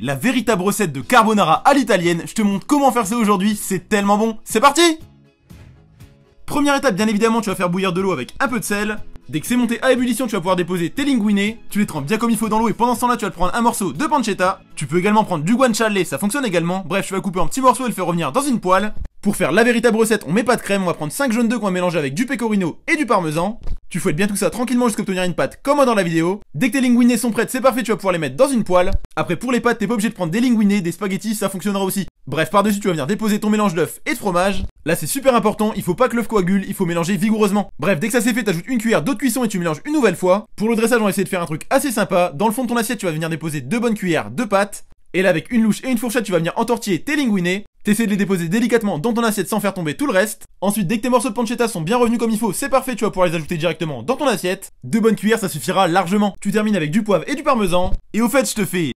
La véritable recette de carbonara à l'italienne, je te montre comment faire ça aujourd'hui, c'est tellement bon, c'est parti Première étape, bien évidemment, tu vas faire bouillir de l'eau avec un peu de sel. Dès que c'est monté à ébullition, tu vas pouvoir déposer tes linguinés, tu les trempes bien comme il faut dans l'eau et pendant ce temps-là, tu vas prendre un morceau de pancetta. Tu peux également prendre du guanciale, ça fonctionne également. Bref, tu vas couper en petit morceaux et le faire revenir dans une poêle. Pour faire la véritable recette, on met pas de crème, on va prendre 5 jaunes d'œufs qu'on va mélanger avec du pecorino et du parmesan. Tu fouettes bien tout ça tranquillement jusqu'à obtenir une pâte comme dans la vidéo. Dès que tes linguinés sont prêtes, c'est parfait, tu vas pouvoir les mettre dans une poêle. Après pour les pâtes, t'es pas obligé de prendre des linguinés, des spaghettis, ça fonctionnera aussi. Bref, par-dessus, tu vas venir déposer ton mélange d'œuf et de fromage. Là, c'est super important, il faut pas que l'œuf coagule, il faut mélanger vigoureusement. Bref, dès que ça c'est fait, t'ajoutes une cuillère d'eau de cuisson et tu mélanges une nouvelle fois. Pour le dressage, on va essayer de faire un truc assez sympa. Dans le fond de ton assiette, tu vas venir déposer deux bonnes cuillères de pâtes. Et là, avec une louche et une fourchette, tu vas venir entortiller tes linguinés. T'essaies de les déposer délicatement dans ton assiette sans faire tomber tout le reste. Ensuite, dès que tes morceaux de pancetta sont bien revenus comme il faut, c'est parfait, tu vas pouvoir les ajouter directement dans ton assiette. De bonnes cuillères, ça suffira largement. Tu termines avec du poivre et du parmesan. Et au fait, je te fais